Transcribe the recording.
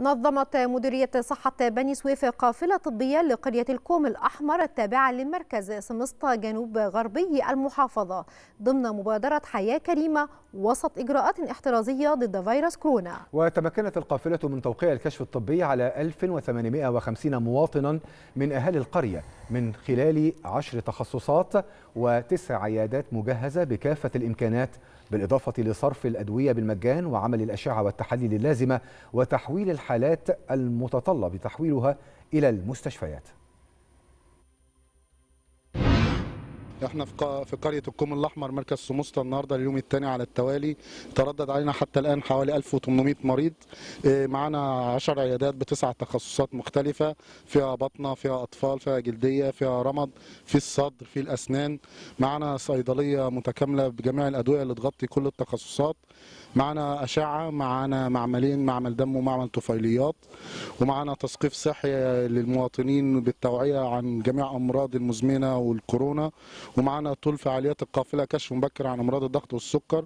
نظمت مديرية صحة بني سويف قافلة طبية لقرية الكوم الأحمر التابعة لمركز سمسطة جنوب غربي المحافظة ضمن مبادرة حياة كريمة وسط إجراءات احترازية ضد فيروس كورونا وتمكنت القافلة من توقيع الكشف الطبي على 1850 مواطنا من أهالي القرية من خلال عشر تخصصات وتسع عيادات مجهزة بكافة الإمكانات بالإضافة لصرف الأدوية بالمجان وعمل الأشعة والتحاليل اللازمة وتحويل الحالات المتطلب تحويلها إلى المستشفيات احنا في في قريه الكوم الاحمر مركز سموسطه النهارده اليوم الثاني على التوالي تردد علينا حتى الان حوالي 1800 مريض إيه، معانا 10 عيادات بتسع تخصصات مختلفه فيها بطنه فيها اطفال فيها جلديه فيها رمد في الصدر في الاسنان معانا صيدليه متكامله بجميع الادويه اللي تغطي كل التخصصات معانا اشعه معانا معملين معمل دم ومعمل طفيليات ومعانا تثقيف صحي للمواطنين بالتوعيه عن جميع امراض المزمنه والكورونا ومعانا طول فعاليات القافله كشف مبكر عن امراض الضغط والسكر